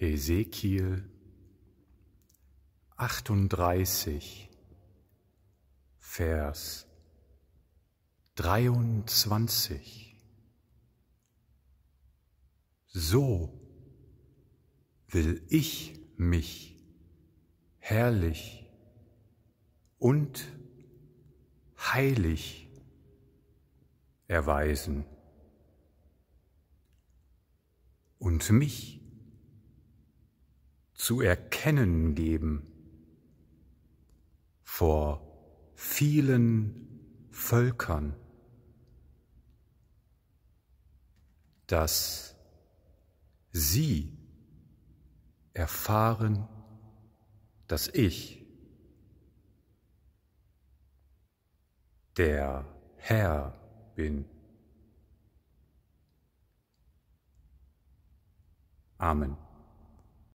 Hesekiel 38, Vers 23. So will ich mich herrlich und heilig erweisen und mich zu erkennen geben vor vielen Völkern, dass sie erfahren, dass ich, der Herr bin. Amen.